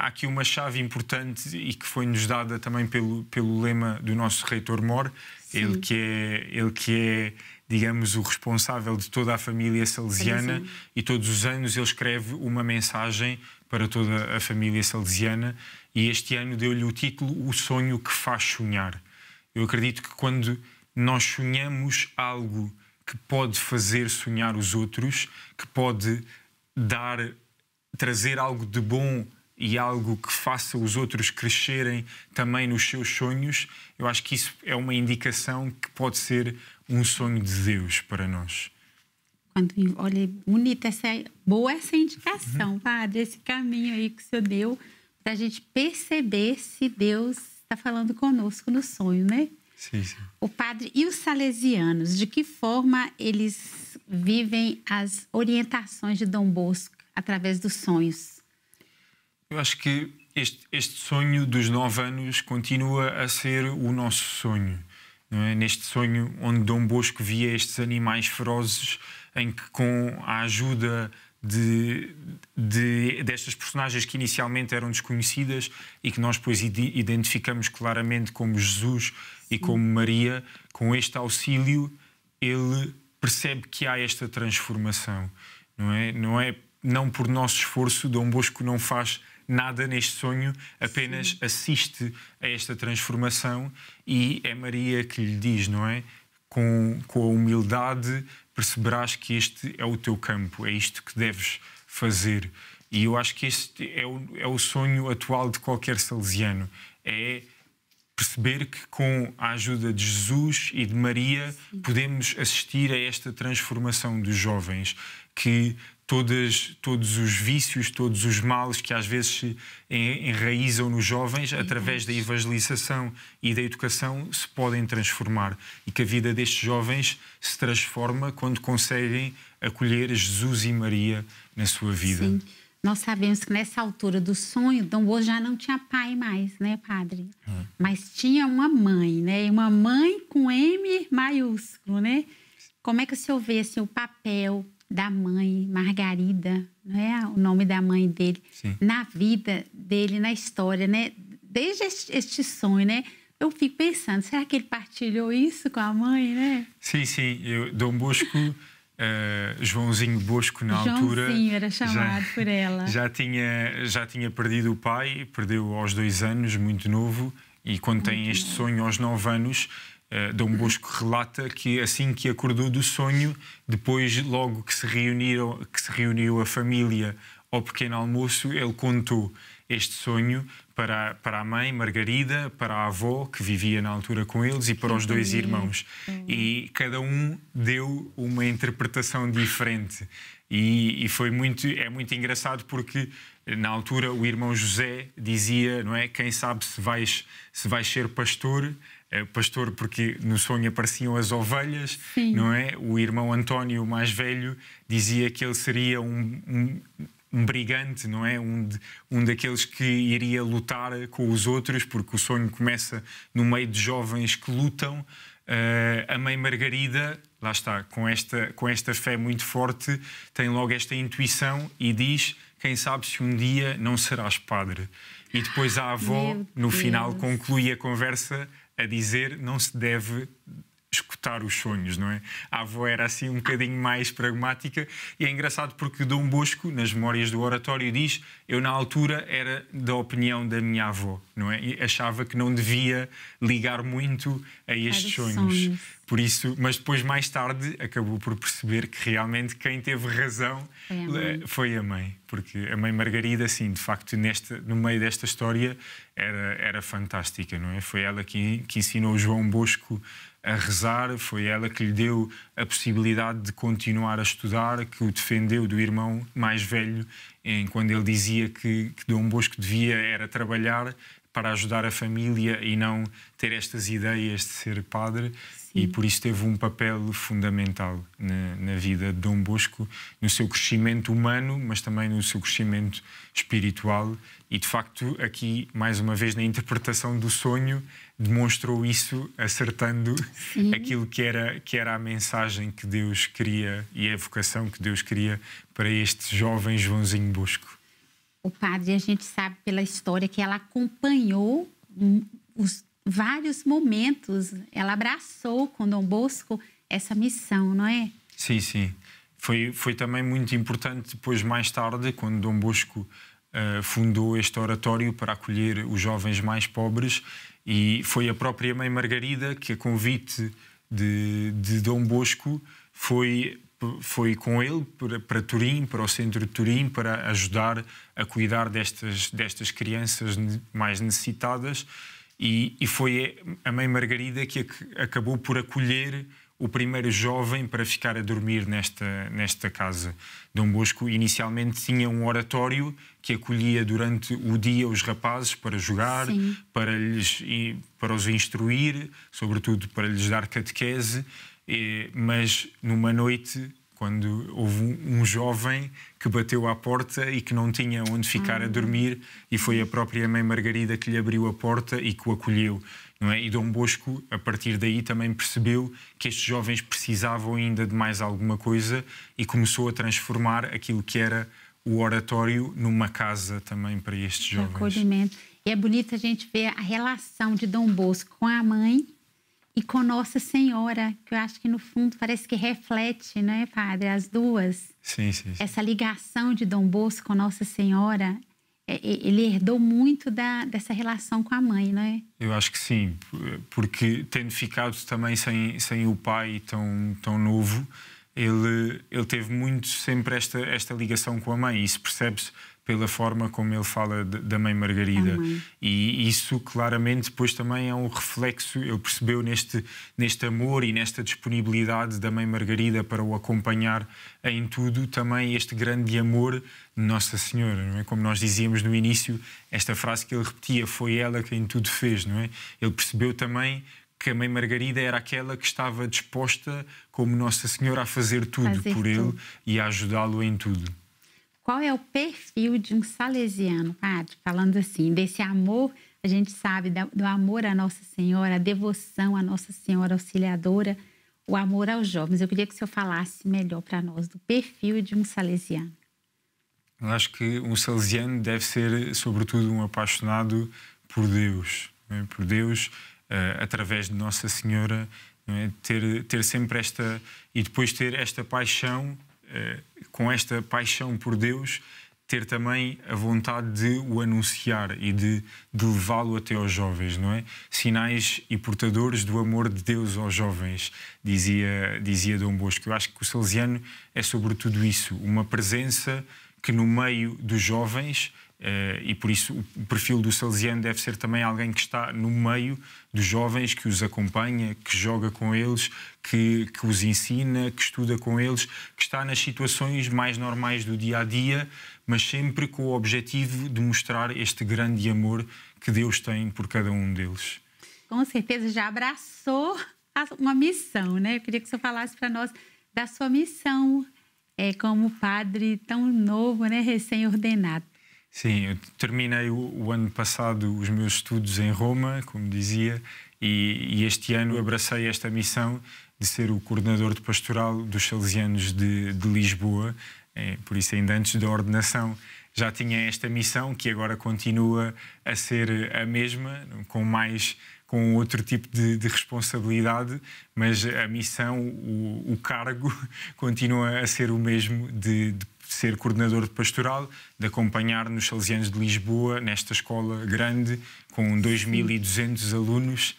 há aqui uma chave importante e que foi-nos dada também pelo, pelo lema do nosso reitor Mor, ele que, é, ele que é, digamos, o responsável de toda a família salesiana Sim. e todos os anos ele escreve uma mensagem para toda a família salesiana e este ano deu-lhe o título O Sonho que Faz Sonhar. Eu acredito que quando nós sonhamos algo que pode fazer sonhar os outros, que pode dar, trazer algo de bom e algo que faça os outros crescerem também nos seus sonhos, eu acho que isso é uma indicação que pode ser um sonho de Deus para nós. Quando, olha, bonita essa, boa essa indicação, uhum. padre, esse caminho aí que o senhor deu para a gente perceber se Deus está falando conosco no sonho, né? Sim, sim. O padre e os salesianos, de que forma eles vivem as orientações de Dom Bosco através dos sonhos? Eu acho que este, este sonho dos nove anos continua a ser o nosso sonho. É? Neste sonho onde Dom Bosco via estes animais ferozes, em que com a ajuda de, de, destas personagens que inicialmente eram desconhecidas e que nós depois identificamos claramente como Jesus e como Maria, com este auxílio ele percebe que há esta transformação, não é? Não é não por nosso esforço, Dom Bosco não faz nada neste sonho, apenas Sim. assiste a esta transformação e é Maria que lhe diz, não é? Com, com a humildade perceberás que este é o teu campo, é isto que deves fazer. E eu acho que este é o, é o sonho atual de qualquer salesiano: é perceber que com a ajuda de Jesus e de Maria podemos assistir a esta transformação dos jovens que todas, todos os vícios, todos os males que às vezes se enraizam nos jovens, uhum. através da evangelização e da educação, se podem transformar. E que a vida destes jovens se transforma quando conseguem acolher Jesus e Maria na sua vida. Sim. Nós sabemos que nessa altura do sonho, Dom Bosco já não tinha pai mais, né, padre? Hum. Mas tinha uma mãe, né? Uma mãe com M maiúsculo, né? Como é que o senhor vê assim, o papel da mãe, Margarida, não é o nome da mãe dele, Sim. na vida dele, na história, né? Desde este sonho, né? Eu fico pensando, será que ele partilhou isso com a mãe, né? Sim, sim. Eu, Dom Bosco, uh, Joãozinho Bosco, na Joãozinho altura... Joãozinho era chamado já, por ela. Já tinha, já tinha perdido o pai, perdeu aos dois anos, muito novo, e quando muito tem este sonho aos nove anos, eh, Dom Bosco relata que assim que acordou do sonho, depois logo que se, reuniram, que se reuniu a família ao pequeno almoço, ele contou este sonho para, para a mãe, Margarida, para a avó, que vivia na altura com eles, e para os dois irmãos. E cada um deu uma interpretação diferente. E, e foi muito, é muito engraçado porque eh, na altura o irmão José dizia, não é, quem sabe se vais, se vais ser pastor eh, pastor porque no sonho apareciam as ovelhas, Sim. não é? O irmão António, o mais velho, dizia que ele seria um, um, um brigante, não é? Um, de, um daqueles que iria lutar com os outros, porque o sonho começa no meio de jovens que lutam. Uh, a mãe Margarida, lá está, com esta, com esta fé muito forte, tem logo esta intuição e diz: Quem sabe se um dia não serás padre. E depois a avó, no final, conclui a conversa a dizer não se deve escutar os sonhos, não é? A avó era assim um bocadinho mais pragmática e é engraçado porque Dom Bosco, nas memórias do oratório, diz eu na altura era da opinião da minha avó, não é? E achava que não devia ligar muito a estes sonhos. sonhos. Por isso, mas depois mais tarde acabou por perceber que realmente quem teve razão foi a, eh, foi a mãe, porque a mãe Margarida, sim, de facto, neste, no meio desta história era, era fantástica, não é? Foi ela que, que ensinou João Bosco a rezar, foi ela que lhe deu a possibilidade de continuar a estudar, que o defendeu do irmão mais velho, em, quando ele dizia que, que Dom Bosco devia era trabalhar para ajudar a família e não ter estas ideias de ser padre e por isso teve um papel fundamental na, na, vida de Dom Bosco, no seu crescimento humano, mas também no seu crescimento espiritual. E de facto, aqui, mais uma vez, na interpretação do sonho, demonstrou isso acertando Sim. aquilo que era, que era a mensagem que Deus queria e a vocação que Deus queria para este jovem Joãozinho Bosco. O padre, a gente sabe pela história que ela acompanhou os vários momentos ela abraçou com Dom Bosco essa missão, não é? Sim, sim. Foi, foi também muito importante depois, mais tarde, quando Dom Bosco uh, fundou este oratório para acolher os jovens mais pobres e foi a própria Mãe Margarida que, a convite de, de Dom Bosco, foi foi com ele para, para, Turim, para o centro de Turim, para ajudar a cuidar destas, destas crianças mais necessitadas. E, e foi a mãe Margarida que acabou por acolher o primeiro jovem para ficar a dormir nesta, nesta casa. Dom Bosco inicialmente tinha um oratório que acolhia durante o dia os rapazes para jogar, para, lhes, para os instruir, sobretudo para lhes dar catequese, mas numa noite, quando houve um jovem que bateu à porta e que não tinha onde ficar a uhum. dormir, e foi a própria mãe Margarida que lhe abriu a porta e que o acolheu. Não é? E Dom Bosco, a partir daí, também percebeu que estes jovens precisavam ainda de mais alguma coisa e começou a transformar aquilo que era o oratório numa casa também para estes jovens. Acolhimento. E é bonito a gente ver a relação de Dom Bosco com a mãe e com Nossa Senhora, que eu acho que no fundo parece que reflete, né, padre, as duas. Sim, sim. sim. Essa ligação de Dom Bosco com Nossa Senhora, é, é, ele herdou muito da, dessa relação com a mãe, não é? Eu acho que sim, porque tendo ficado também sem, sem o pai tão, tão novo, ele, ele teve muito sempre esta, esta ligação com a mãe. e Isso percebe-se pela forma como ele fala de, da mãe Margarida. Mãe. E isso claramente depois também é um reflexo, ele percebeu neste, neste amor e nesta disponibilidade da mãe Margarida para o acompanhar em tudo, também este grande amor de Nossa Senhora, não é? Como nós dizíamos no início, esta frase que ele repetia, foi ela quem tudo fez, não é? Ele percebeu também que a mãe Margarida era aquela que estava disposta, como Nossa Senhora, a fazer tudo por tudo. ele e a ajudá-lo em tudo. Qual é o perfil de um salesiano, Padre? Falando assim, desse amor, a gente sabe do amor à Nossa Senhora, a devoção à Nossa Senhora Auxiliadora, o amor aos jovens. Eu queria que o senhor falasse melhor para nós do perfil de um salesiano. Eu acho que um salesiano deve ser, sobretudo, um apaixonado por Deus, é? por Deus uh, através de Nossa Senhora, é? ter, ter sempre esta e depois ter esta paixão eh, com esta paixão por Deus, ter também a vontade de o anunciar e de, de levá-lo até aos jovens, não é? Sinais e portadores do amor de Deus aos jovens, dizia, dizia Dom Bosco. Eu acho que o Salesiano é sobretudo isso, uma presença que no meio dos jovens eh, e por isso o perfil do Salesiano deve ser também alguém que está no meio dos jovens, que os acompanha, que joga com eles, que, que os ensina, que estuda com eles, que está nas situações mais normais do dia a dia, mas sempre com o objetivo de mostrar este grande amor que Deus tem por cada um deles. Com certeza já abraçou uma missão, né? Eu queria que o senhor falasse para nós da sua missão é, como padre tão novo, né, recém-ordenado. Sim, eu terminei o, o, ano passado os meus estudos em Roma, como dizia, e, e, este ano abracei esta missão de ser o coordenador de pastoral dos Salesianos de, de Lisboa. É, por isso, ainda antes da ordenação, já tinha esta missão que agora continua a ser a mesma, com mais com outro tipo de, de responsabilidade, mas a missão, o, o, cargo, continua a ser o mesmo de, de ser coordenador de pastoral, de acompanhar nos Salesianos de Lisboa, nesta escola grande, com 2.200 alunos,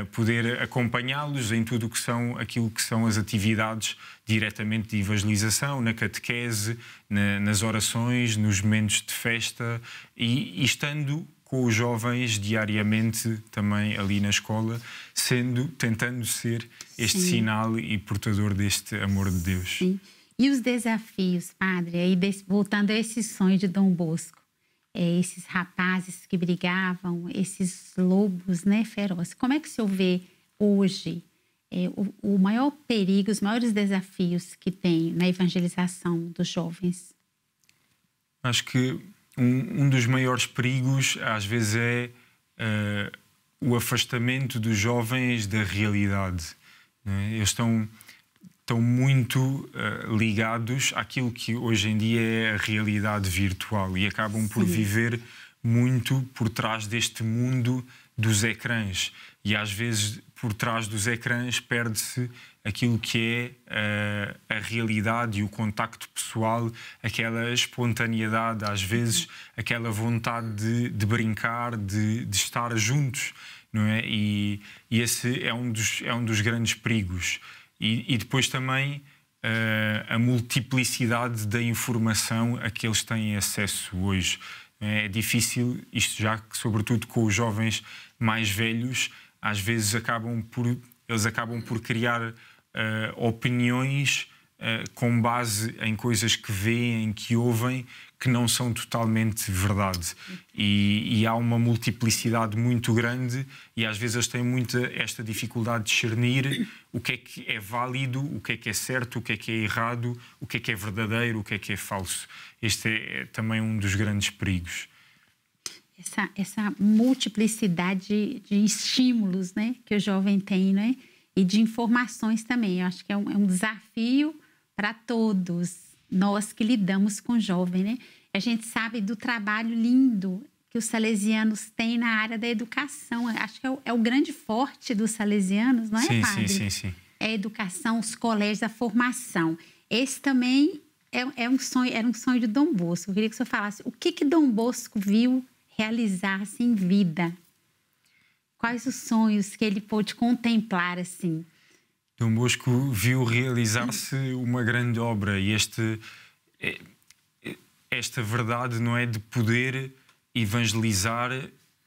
uh, poder acompanhá-los em tudo o que são aquilo que são as atividades diretamente de evangelização, na catequese, na, nas orações, nos momentos de festa e, e estando com os jovens diariamente também ali na escola, sendo tentando ser este Sim. sinal e portador deste amor de Deus. Sim. E os desafios, padre, aí voltando a esse sonho de Dom Bosco, é, esses rapazes que brigavam, esses lobos, né, ferozes. Como é que o senhor vê hoje é, o, o, maior perigo, os maiores desafios que tem na evangelização dos jovens? Acho que um, um dos maiores perigos, às vezes, é uh, o afastamento dos jovens da realidade. Né? Eles estão estão muito uh, ligados àquilo que hoje em dia é a realidade virtual e acabam Sim. por viver muito por trás deste mundo dos ecrãs. E às vezes, por trás dos ecrãs, perde-se aquilo que é uh, a realidade e o contacto pessoal, aquela espontaneidade, às vezes, aquela vontade de, de brincar, de, de, estar juntos. Não é? E, e, esse é um, dos, é um dos grandes perigos. E, e depois também uh, a multiplicidade da informação a que eles têm acesso hoje. É difícil, isto já que, sobretudo com os jovens mais velhos, às vezes acabam por, eles acabam por criar uh, opiniões uh, com base em coisas que veem, que ouvem, que não são totalmente verdade. E, e, há uma multiplicidade muito grande e às vezes eles têm muita esta dificuldade de discernir o que é que é válido, o que é que é certo, o que é que é errado, o que é que é verdadeiro, o que é que é falso. Este é também um dos grandes perigos. Essa, essa multiplicidade de estímulos né, que o jovem tem, né? E de informações também. Eu acho que é um, é um desafio para todos nós que lidamos com jovem, né? A gente sabe do trabalho lindo que os salesianos têm na área da educação. Acho que é o, é o grande forte dos salesianos, não é, sim, padre? Sim, sim, sim. É a educação, os colégios, a formação. Esse também é, é um sonho, era um sonho de Dom Bosco. Eu queria que o senhor falasse o que, que Dom Bosco viu realizar-se em vida. Quais os sonhos que ele pôde contemplar assim? Dom Bosco viu realizar-se uma grande obra e este, é, é, esta verdade não é de poder evangelizar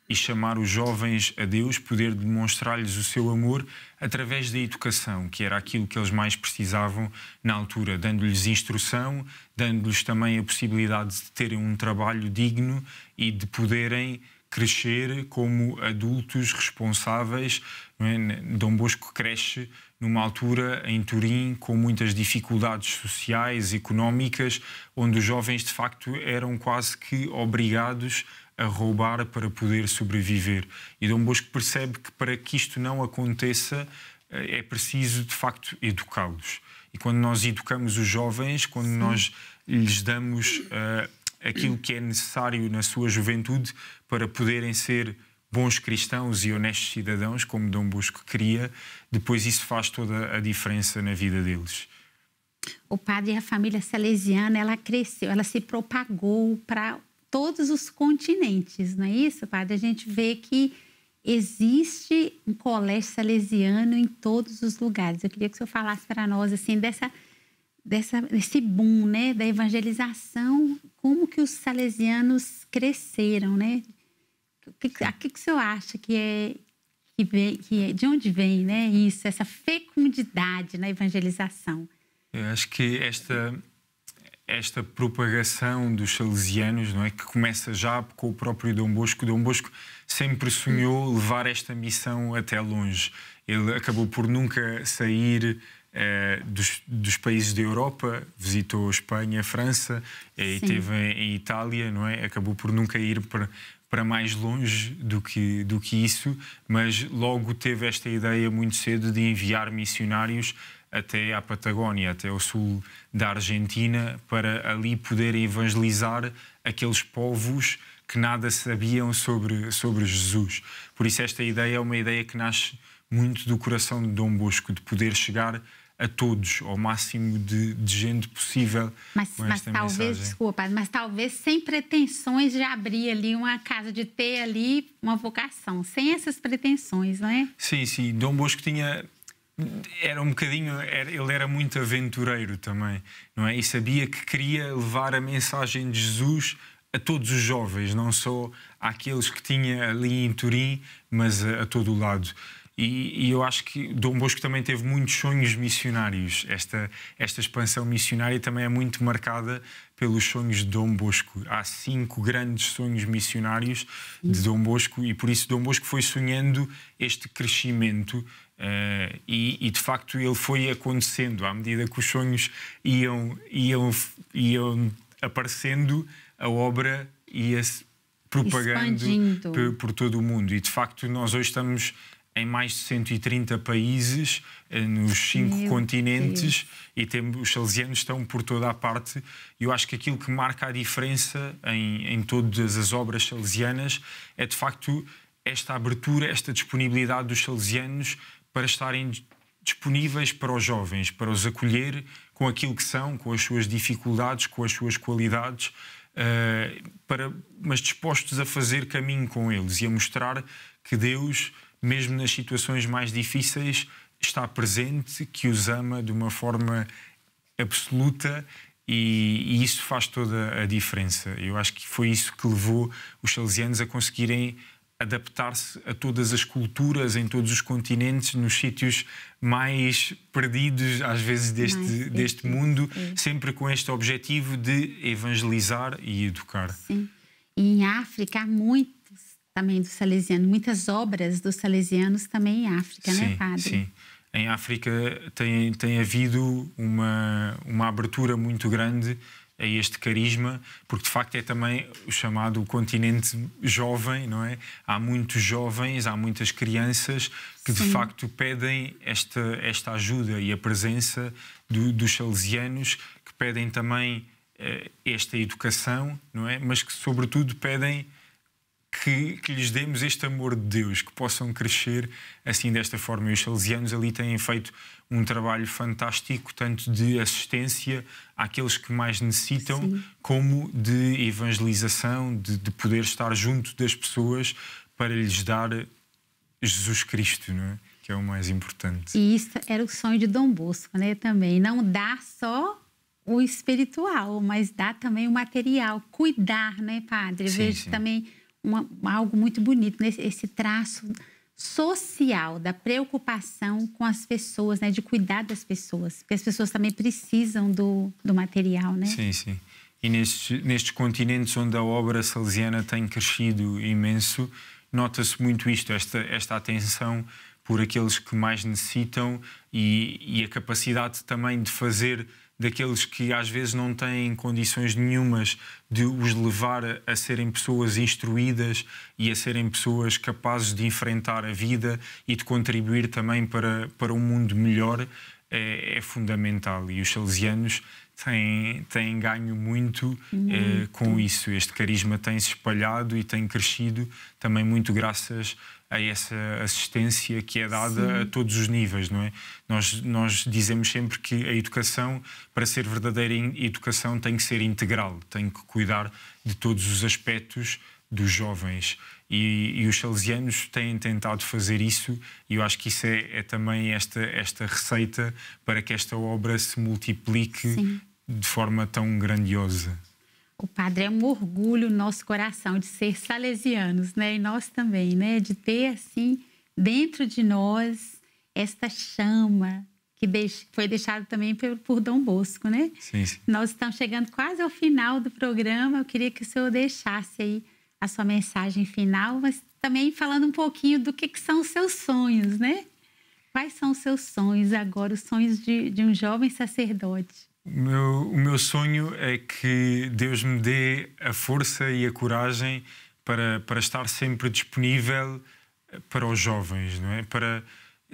e chamar os jovens a Deus, poder demonstrar-lhes o seu amor através da educação, que era aquilo que eles mais precisavam na altura, dando-lhes instrução, dando-lhes também a possibilidade de terem um trabalho digno e de poderem crescer como adultos responsáveis. É? Dom Bosco cresce numa altura em Turim com muitas dificuldades sociais, económicas, onde os jovens de facto eram quase que obrigados a roubar para poder sobreviver. E Dom Bosco percebe que para que isto não aconteça eh, é preciso de facto educá-los. E quando nós educamos os jovens, quando Sim. nós lhes damos uh, aquilo que é necessário na sua juventude para poderem ser bons cristãos e honestos cidadãos, como Dom Bosco queria, depois isso faz toda a diferença na vida deles. O padre e a família salesiana, ela cresceu, ela se propagou para todos os continentes, não é isso, padre? A gente vê que existe um colégio salesiano em todos os lugares. Eu queria que o senhor falasse para nós assim dessa dessa desse boom, né, da evangelização, como que os salesianos cresceram, né? o que, que o senhor acha que é, que vem, que é, de onde vem né, isso, essa fecundidade na evangelização? Eu acho que esta, esta propagação dos salesianos, não é, que começa já com o próprio Dom Bosco, Dom Bosco sempre sonhou levar esta missão até longe. Ele acabou por nunca sair eh, dos, dos, países da Europa, visitou Espanha, França, eh, e teve em, em Itália, não é? Acabou por nunca ir para, para mais longe do que, do que isso, mas logo teve esta ideia muito cedo de enviar missionários até à Patagónia, até ao sul da Argentina, para ali poder evangelizar aqueles povos que nada sabiam sobre, sobre Jesus. Por isso, esta ideia é uma ideia que nasce muito do coração de Dom Bosco, de poder chegar a todos, ao máximo de, de gente possível. Mas, mas talvez, mensagem. desculpa, mas talvez sem pretensões de abrir ali uma casa, de ter ali uma vocação, sem essas pretensões, não é? Sim, sim. Dom Bosco tinha. Era um bocadinho. Era, ele era muito aventureiro também, não é? E sabia que queria levar a mensagem de Jesus a todos os jovens, não só àqueles que tinha ali em Turim, mas a, a todo o lado. E, e, eu acho que Dom Bosco também teve muitos sonhos missionários. Esta, esta expansão missionária também é muito marcada pelos sonhos de Dom Bosco. Há cinco grandes sonhos missionários de Dom Bosco e por isso Dom Bosco foi sonhando este crescimento uh, e, e, de facto ele foi acontecendo à medida que os sonhos iam, iam, iam aparecendo, a obra ia-se propagando por, por, todo o mundo. E de facto, nós hoje estamos em mais de 130 países, eh, nos cinco Meu continentes, Deus. e temos, os salesianos estão por toda a parte. E eu acho que aquilo que marca a diferença em, em todas as obras salesianas é, de facto, esta abertura, esta disponibilidade dos salesianos para estarem disponíveis para os jovens, para os acolher com aquilo que são, com as suas dificuldades, com as suas qualidades, uh, para, mas dispostos a fazer caminho com eles e a mostrar que Deus mesmo nas situações mais difíceis, está presente, que os ama de uma forma absoluta e, e, isso faz toda a diferença. Eu acho que foi isso que levou os salesianos a conseguirem adaptar-se a todas as culturas, em todos os continentes, nos sítios mais perdidos, às vezes, deste, deste sim, mundo, sim. sempre com este objetivo de evangelizar e educar. Sim. E em África há muito também do salesiano, muitas obras dos salesianos também em África, né, sim, é, padre? Sim, em África tem, tem havido uma, uma abertura muito grande a este carisma, porque de facto é também o chamado continente jovem, não é? Há muitos jovens, há muitas crianças que Sim. de facto pedem esta, esta ajuda e a presença do, dos salesianos, que pedem também eh, esta educação, não é? Mas que sobretudo pedem que, que, lhes demos este amor de Deus, que possam crescer assim desta forma. E os salesianos ali têm feito um trabalho fantástico, tanto de assistência àqueles que mais necessitam, Sim. como de evangelização, de, de, poder estar junto das pessoas para lhes dar Jesus Cristo, não é? que é o mais importante. E isso era o sonho de Dom Bosco, né? Também não dar só o espiritual, mas dar também o material, cuidar, né, padre? Sim, Vejo sim. também uma, algo muito bonito, nesse né? esse traço social da preocupação com as pessoas, né? de cuidar das pessoas, porque as pessoas também precisam do, do material, né? Sim, sim. E nestes, continentes onde a obra salesiana tem crescido imenso, nota-se muito isto, esta, esta atenção por aqueles que mais necessitam e, e a capacidade também de fazer daqueles que às vezes não têm condições nenhumas de os levar a serem pessoas instruídas e a serem pessoas capazes de enfrentar a vida e de contribuir também para, para um mundo melhor, é, é fundamental. E os salesianos têm têm ganho muito, eh, muito. com isso. Este carisma tem se espalhado e tem crescido também muito graças a essa assistência que é dada Sim. a todos os níveis, não é? Nós, nós dizemos sempre que a educação, para ser verdadeira educação, tem que ser integral, tem que cuidar de todos os aspectos dos jovens. E, e, os salesianos têm tentado fazer isso e eu acho que isso é, é também esta, esta receita para que esta obra se multiplique Sim. de forma tão grandiosa. O padre é um orgulho no nosso coração de ser salesianos, né? E nós também, né? De ter assim dentro de nós esta chama que foi deixada também por Dom Bosco, né? Sim, sim. Nós estamos chegando quase ao final do programa. Eu queria que o senhor deixasse aí a sua mensagem final, mas também falando um pouquinho do que, que são os seus sonhos, né? Quais são os seus sonhos agora, os sonhos de, de um jovem sacerdote? Meu, o meu sonho é que Deus me dê a força e a coragem para, para estar sempre disponível para os jovens, não é? Para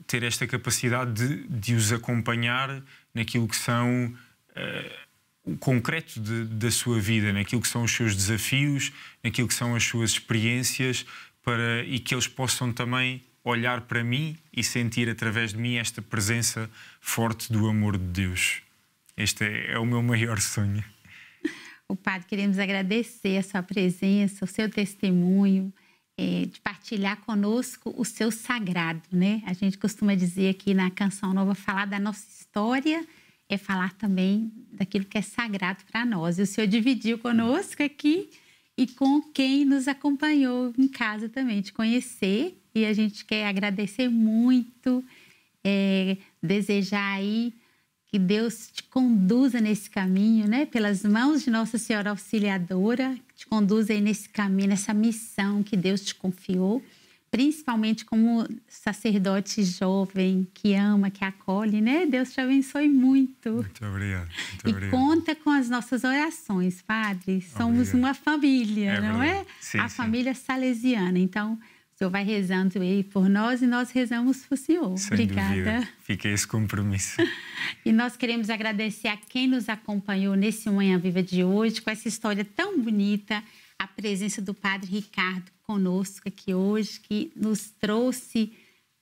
ter esta capacidade de, de os acompanhar naquilo que são uh, o concreto de, da sua vida, naquilo que são os seus desafios, naquilo que são as suas experiências, para, e que eles possam também olhar para mim e sentir através de mim esta presença forte do amor de Deus. Este é o meu maior sonho. O padre, queremos agradecer a sua presença, o seu testemunho, é, de partilhar conosco o seu sagrado, né? A gente costuma dizer aqui na Canção Nova, falar da nossa história é falar também daquilo que é sagrado para nós. E o senhor dividiu conosco aqui e com quem nos acompanhou em casa também, de conhecer. E a gente quer agradecer muito, é, desejar aí que Deus te conduza nesse caminho, né? Pelas mãos de Nossa Senhora Auxiliadora, que te conduza aí nesse caminho, nessa missão que Deus te confiou, principalmente como sacerdote jovem que ama, que acolhe, né? Deus te abençoe muito. Muito obrigado. Muito e conta com as nossas orações, Padre. Somos obrigado. uma família, é não é? verdade. é? Sim, A sim. família salesiana. Então, Senhor vai rezando aí por nós e nós rezamos por Senhor. Sem Obrigada. Dúvida. Fica esse compromisso. e nós queremos agradecer a quem nos acompanhou nesse Manhã Viva de hoje, com essa história tão bonita, a presença do Padre Ricardo conosco aqui hoje, que nos trouxe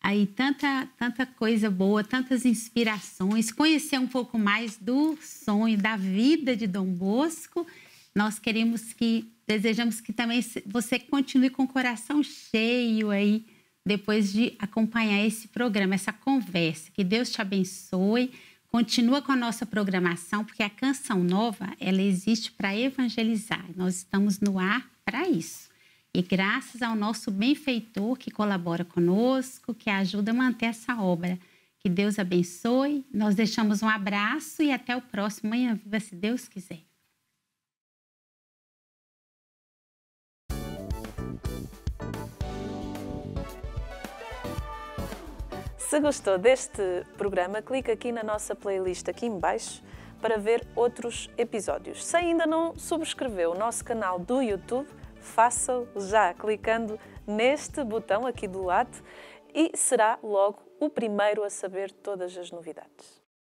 aí tanta, tanta coisa boa, tantas inspirações, conhecer um pouco mais do sonho, da vida de Dom Bosco. Nós queremos que Desejamos que também você continue com o coração cheio aí depois de acompanhar esse programa, essa conversa. Que Deus te abençoe. Continua com a nossa programação, porque a Canção Nova, ela existe para evangelizar. Nós estamos no ar para isso. E graças ao nosso benfeitor que colabora conosco, que ajuda a manter essa obra. Que Deus abençoe. Nós deixamos um abraço e até o próximo amanhã, Viva, se Deus quiser. Se gostou deste programa, clique aqui na nossa playlist aqui embaixo para ver outros episódios. Se ainda não subscreveu o nosso canal do YouTube, faça-o já clicando neste botão aqui do lado e será logo o primeiro a saber todas as novidades.